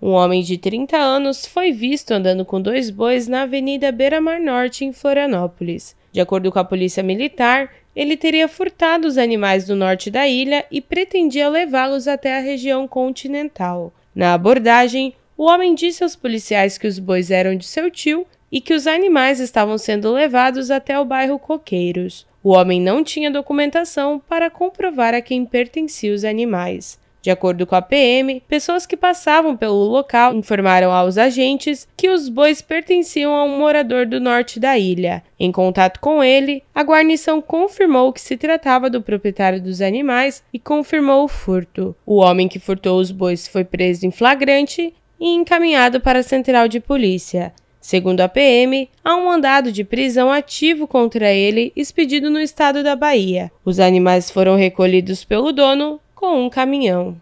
Um homem de 30 anos foi visto andando com dois bois na Avenida Beira Mar Norte, em Florianópolis. De acordo com a polícia militar, ele teria furtado os animais do norte da ilha e pretendia levá-los até a região continental. Na abordagem, o homem disse aos policiais que os bois eram de seu tio e que os animais estavam sendo levados até o bairro Coqueiros. O homem não tinha documentação para comprovar a quem pertenciam os animais. De acordo com a PM, pessoas que passavam pelo local informaram aos agentes que os bois pertenciam a um morador do norte da ilha. Em contato com ele, a guarnição confirmou que se tratava do proprietário dos animais e confirmou o furto. O homem que furtou os bois foi preso em flagrante e encaminhado para a central de polícia. Segundo a PM, há um mandado de prisão ativo contra ele expedido no estado da Bahia. Os animais foram recolhidos pelo dono com um caminhão.